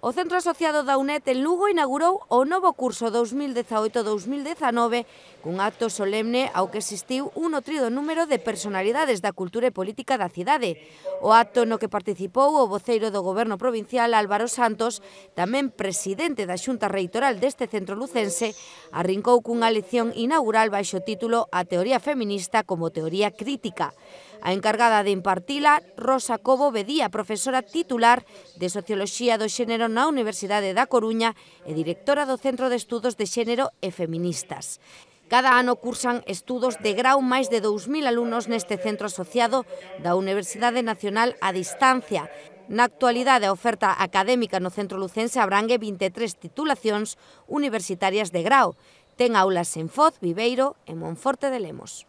O Centro Asociado da UNED en Lugo inaugurou o novo curso 2018-2019 cun acto solemne ao que asistiu un notrido número de personalidades da cultura e política da cidade. O acto no que participou o voceiro do Goberno Provincial Álvaro Santos, tamén presidente da Xunta Reitoral deste centro lucense, arrincou cunha lección inaugural baixo título A teoría feminista como teoría crítica. A encargada de impartila, Rosa Cobo Bedía, profesora titular de Socioloxía do Xénero xénero na Universidade da Coruña e directora do Centro de Estudos de Xénero e Feministas. Cada ano cursan estudos de grau máis de 2.000 alumnos neste centro asociado da Universidade Nacional a Distancia. Na actualidade, a oferta académica no centro lucense abrangue 23 titulacións universitarias de grau. Ten aulas en Foz, Viveiro e Monforte de Lemos.